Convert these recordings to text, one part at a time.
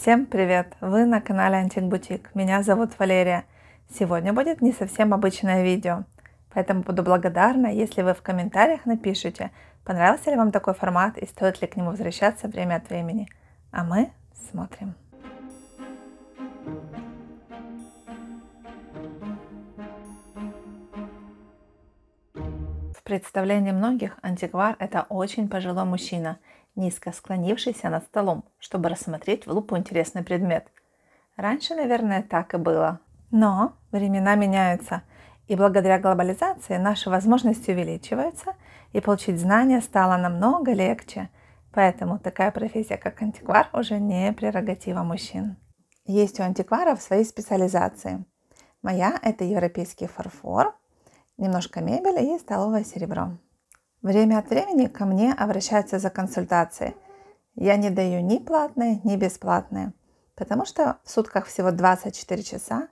Всем привет! Вы на канале Антик Бутик. Меня зовут Валерия. Сегодня будет не совсем обычное видео, поэтому буду благодарна, если вы в комментариях напишите, понравился ли вам такой формат и стоит ли к нему возвращаться время от времени. А мы смотрим. В представлении многих антиквар – это очень пожилой мужчина, низко склонившийся над столом, чтобы рассмотреть в лупу интересный предмет. Раньше, наверное, так и было. Но времена меняются, и благодаря глобализации наши возможности увеличиваются, и получить знания стало намного легче. Поэтому такая профессия, как антиквар, уже не прерогатива мужчин. Есть у антикваров свои специализации. Моя – это европейский фарфор – немножко мебели и столовое серебро. Время от времени ко мне обращаются за консультацией. Я не даю ни платные, ни бесплатные, потому что в сутках всего 24 часа,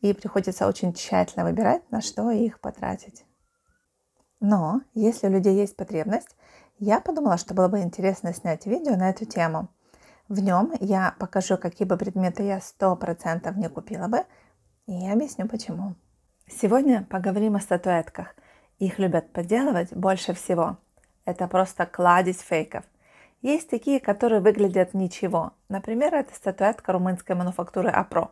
и приходится очень тщательно выбирать, на что их потратить. Но если у людей есть потребность, я подумала, что было бы интересно снять видео на эту тему. В нем я покажу, какие бы предметы я 100% не купила бы, и объясню почему. Сегодня поговорим о статуэтках. Их любят подделывать больше всего. Это просто кладезь фейков. Есть такие, которые выглядят ничего. Например, это статуэтка румынской мануфактуры Апро.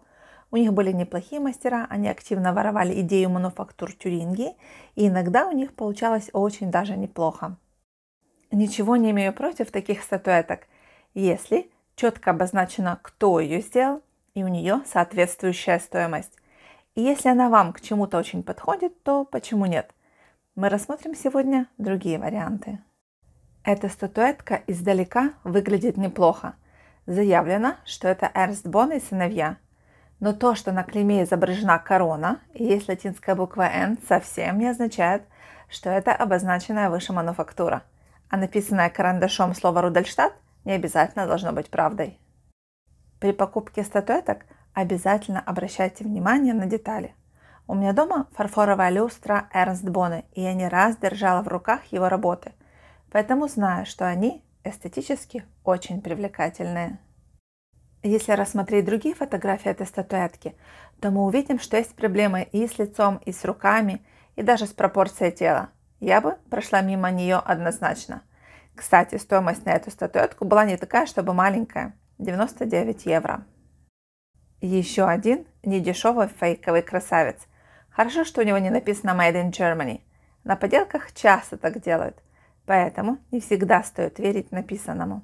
У них были неплохие мастера, они активно воровали идею мануфактур Тюринги, и иногда у них получалось очень даже неплохо. Ничего не имею против таких статуэток, если четко обозначено, кто ее сделал, и у нее соответствующая стоимость. И если она вам к чему-то очень подходит, то почему нет? Мы рассмотрим сегодня другие варианты. Эта статуэтка издалека выглядит неплохо. Заявлено, что это Эрст Бон и сыновья. Но то, что на клейме изображена корона и есть латинская буква N совсем не означает, что это обозначенная выше мануфактура. А написанное карандашом слово «Рудольштадт» не обязательно должно быть правдой. При покупке статуэток – обязательно обращайте внимание на детали. У меня дома фарфоровая люстра Эрнст Боне, и я не раз держала в руках его работы, поэтому знаю, что они эстетически очень привлекательные. Если рассмотреть другие фотографии этой статуэтки, то мы увидим, что есть проблемы и с лицом, и с руками, и даже с пропорцией тела. Я бы прошла мимо нее однозначно. Кстати, стоимость на эту статуэтку была не такая, чтобы маленькая – 99 евро. Еще один недешевый фейковый красавец. Хорошо, что у него не написано «Made in Germany». На поделках часто так делают, поэтому не всегда стоит верить написанному.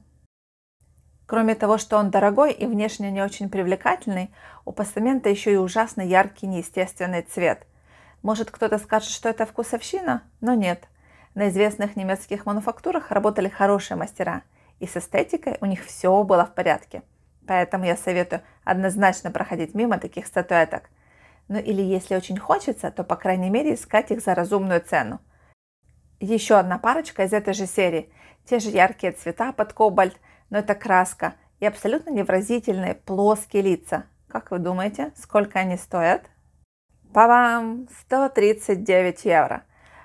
Кроме того, что он дорогой и внешне не очень привлекательный, у постамента еще и ужасно яркий неестественный цвет. Может кто-то скажет, что это вкусовщина, но нет. На известных немецких мануфактурах работали хорошие мастера, и с эстетикой у них все было в порядке – Поэтому я советую однозначно проходить мимо таких статуэток. Ну или если очень хочется, то по крайней мере искать их за разумную цену. Еще одна парочка из этой же серии. Те же яркие цвета под кобальт, но это краска. И абсолютно невразительные плоские лица. Как вы думаете, сколько они стоят? Па-бам! 139 евро.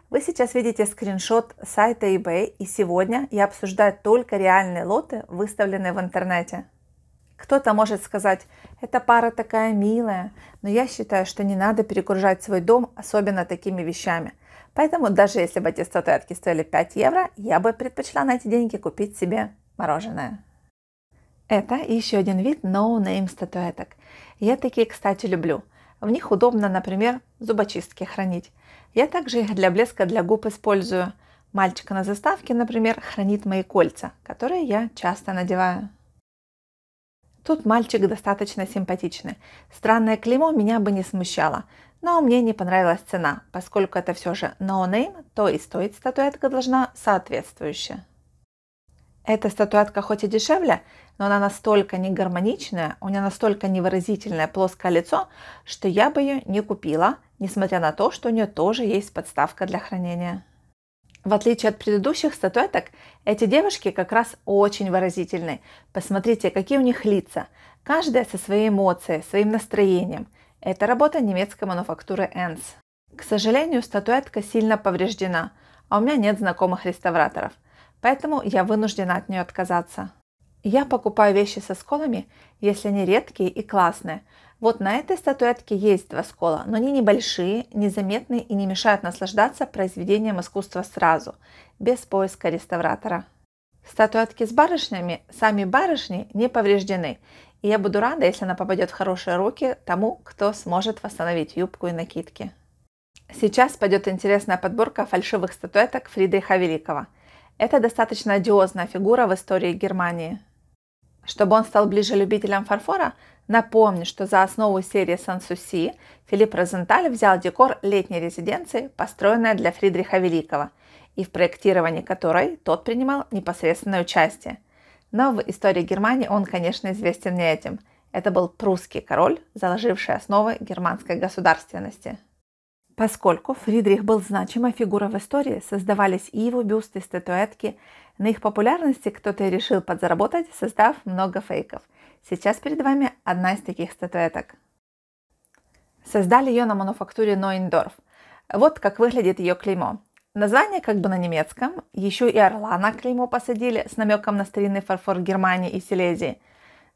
Вы сейчас видите скриншот сайта eBay, и сегодня я обсуждаю только реальные лоты, выставленные в интернете. Кто-то может сказать, эта пара такая милая, но я считаю, что не надо перегружать свой дом, особенно такими вещами. Поэтому даже если бы эти статуэтки стоили 5 евро, я бы предпочла на эти деньги купить себе мороженое. Это еще один вид no-name статуэток. Я такие, кстати, люблю. В них удобно, например, зубочистки хранить. Я также их для блеска для губ использую. Мальчик на заставке, например, хранит мои кольца, которые я часто надеваю. Тут мальчик достаточно симпатичный. Странное клеймо меня бы не смущало, но мне не понравилась цена, поскольку это все же ноунейм, no то и стоит статуэтка должна соответствующая. Эта статуэтка хоть и дешевле, но она настолько негармоничная, у нее настолько невыразительное плоское лицо, что я бы ее не купила, несмотря на то, что у нее тоже есть подставка для хранения. В отличие от предыдущих статуэток, эти девушки как раз очень выразительны. Посмотрите, какие у них лица. Каждая со своей эмоцией, своим настроением. Это работа немецкой мануфактуры Энс. К сожалению, статуэтка сильно повреждена, а у меня нет знакомых реставраторов, поэтому я вынуждена от нее отказаться. Я покупаю вещи со сколами, если они редкие и классные. Вот на этой статуэтке есть два скола, но они небольшие, незаметные и не мешают наслаждаться произведением искусства сразу, без поиска реставратора. Статуэтки с барышнями, сами барышни не повреждены, и я буду рада, если она попадет в хорошие руки тому, кто сможет восстановить юбку и накидки. Сейчас пойдет интересная подборка фальшивых статуэток Фридриха Великого – это достаточно одиозная фигура в истории Германии. Чтобы он стал ближе любителям фарфора, напомню, что за основу серии Сансуси Филипп Розенталь взял декор летней резиденции, построенной для Фридриха Великого, и в проектировании которой тот принимал непосредственное участие. Но в истории Германии он, конечно, известен не этим. Это был прусский король, заложивший основы германской государственности. Поскольку Фридрих был значимой фигурой в истории, создавались и его бюсты, и статуэтки. На их популярности кто-то решил подзаработать, создав много фейков. Сейчас перед вами одна из таких статуэток. Создали ее на мануфактуре Нойндорф. Вот как выглядит ее клеймо. Название как бы на немецком, еще и орла на клеймо посадили с намеком на старинный фарфор Германии и Силезии.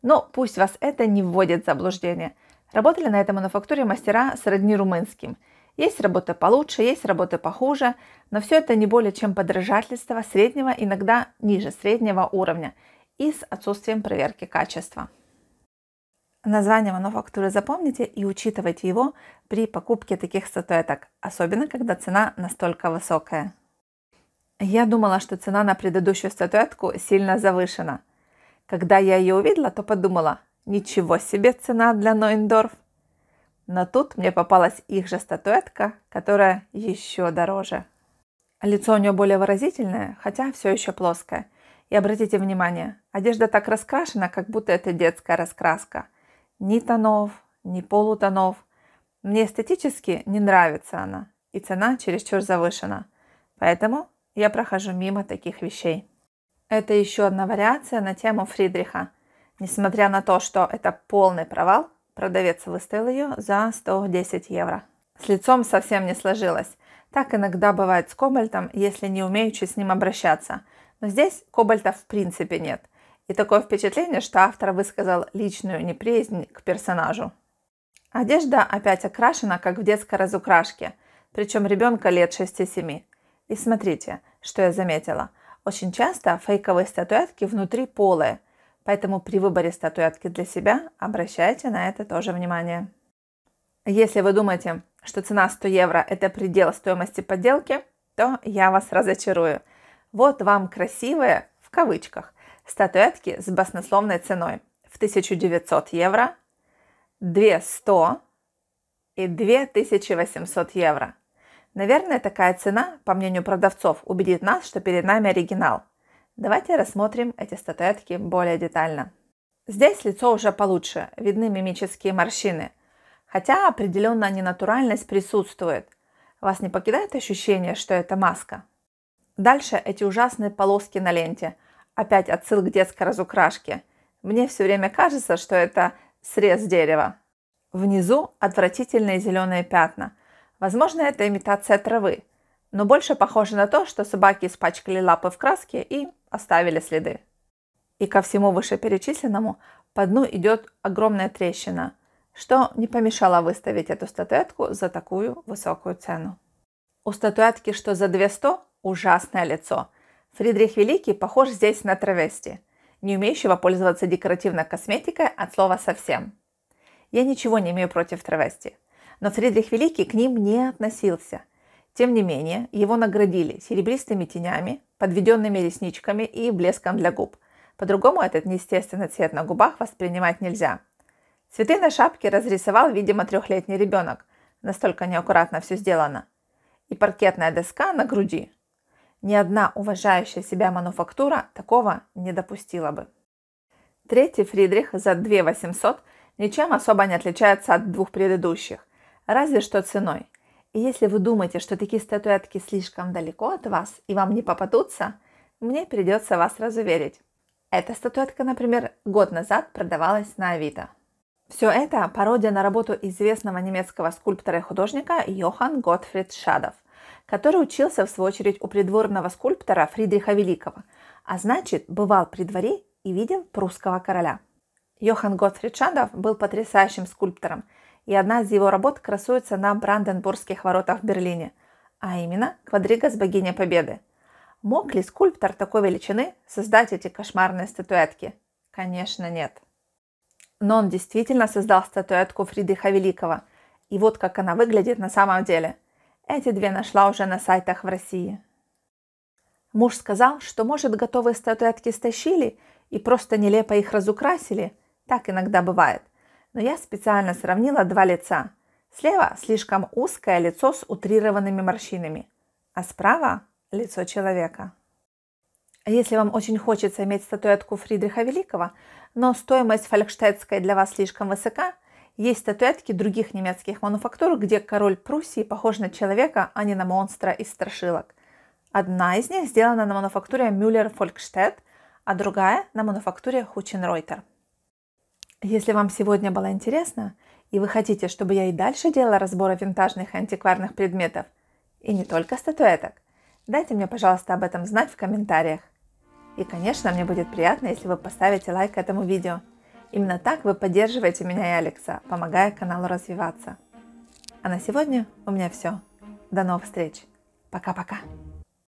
Но пусть вас это не вводит в заблуждение. Работали на этой мануфактуре мастера сродни румынским – есть работа получше, есть работа похуже, но все это не более чем подражательство среднего, иногда ниже среднего уровня и с отсутствием проверки качества. Название мануфактуры запомните и учитывайте его при покупке таких статуэток, особенно когда цена настолько высокая. Я думала, что цена на предыдущую статуэтку сильно завышена. Когда я ее увидела, то подумала, ничего себе цена для Ноиндорф. Но тут мне попалась их же статуэтка, которая еще дороже. Лицо у нее более выразительное, хотя все еще плоское. И обратите внимание, одежда так раскрашена, как будто это детская раскраска. Ни тонов, ни полутонов. Мне эстетически не нравится она, и цена чересчур завышена. Поэтому я прохожу мимо таких вещей. Это еще одна вариация на тему Фридриха. Несмотря на то, что это полный провал, Продавец выставил ее за 110 евро. С лицом совсем не сложилось. Так иногда бывает с кобальтом, если не умеючи с ним обращаться. Но здесь кобальта в принципе нет. И такое впечатление, что автор высказал личную неприязнь к персонажу. Одежда опять окрашена, как в детской разукрашке, причем ребенка лет 6-7. И смотрите, что я заметила. Очень часто фейковые статуэтки внутри полые – Поэтому при выборе статуэтки для себя обращайте на это тоже внимание. Если вы думаете, что цена 100 евро – это предел стоимости подделки, то я вас разочарую. Вот вам красивые, в кавычках, статуэтки с баснословной ценой в 1900 евро, 2100 и 2800 евро. Наверное, такая цена, по мнению продавцов, убедит нас, что перед нами оригинал – Давайте рассмотрим эти статуэтки более детально. Здесь лицо уже получше, видны мимические морщины. Хотя определенная ненатуральность присутствует. Вас не покидает ощущение, что это маска? Дальше эти ужасные полоски на ленте. Опять отсыл к детской разукрашке. Мне все время кажется, что это срез дерева. Внизу отвратительные зеленые пятна. Возможно, это имитация травы, но больше похоже на то, что собаки испачкали лапы в краске и оставили следы. И ко всему вышеперечисленному по дну идет огромная трещина, что не помешало выставить эту статуэтку за такую высокую цену. У статуэтки, что за 200, ужасное лицо. Фридрих Великий похож здесь на травести, не умеющего пользоваться декоративной косметикой от слова совсем. Я ничего не имею против травести, но Фридрих Великий к ним не относился – тем не менее, его наградили серебристыми тенями, подведенными ресничками и блеском для губ. По-другому этот неестественный цвет на губах воспринимать нельзя. Цветы на шапке разрисовал, видимо, трехлетний ребенок. Настолько неаккуратно все сделано. И паркетная доска на груди. Ни одна уважающая себя мануфактура такого не допустила бы. Третий Фридрих за 2 800 ничем особо не отличается от двух предыдущих, разве что ценой. И если вы думаете, что такие статуэтки слишком далеко от вас и вам не попадутся, мне придется вас разуверить. Эта статуэтка, например, год назад продавалась на Авито. Все это пародия на работу известного немецкого скульптора и художника Йохан Готфрид Шадов, который учился, в свою очередь, у придворного скульптора Фридриха Великого, а значит, бывал при дворе и видел прусского короля. Йохан Готфрид Шадов был потрясающим скульптором, и одна из его работ красуется на Бранденбургских воротах в Берлине, а именно «Квадрига с богиней Победы». Мог ли скульптор такой величины создать эти кошмарные статуэтки? Конечно, нет. Но он действительно создал статуэтку Фридриха Великого, и вот как она выглядит на самом деле. Эти две нашла уже на сайтах в России. Муж сказал, что, может, готовые статуэтки стащили и просто нелепо их разукрасили. Так иногда бывает но я специально сравнила два лица. Слева слишком узкое лицо с утрированными морщинами, а справа – лицо человека. А если вам очень хочется иметь статуэтку Фридриха Великого, но стоимость фолькштетской для вас слишком высока, есть статуэтки других немецких мануфактур, где король Пруссии похож на человека, а не на монстра из страшилок. Одна из них сделана на мануфактуре Мюллер Фолькштедт, а другая на мануфактуре Хученройтер. Если вам сегодня было интересно, и вы хотите, чтобы я и дальше делала разборы винтажных и антикварных предметов, и не только статуэток, дайте мне, пожалуйста, об этом знать в комментариях. И, конечно, мне будет приятно, если вы поставите лайк этому видео. Именно так вы поддерживаете меня и Алекса, помогая каналу развиваться. А на сегодня у меня все. До новых встреч. Пока-пока.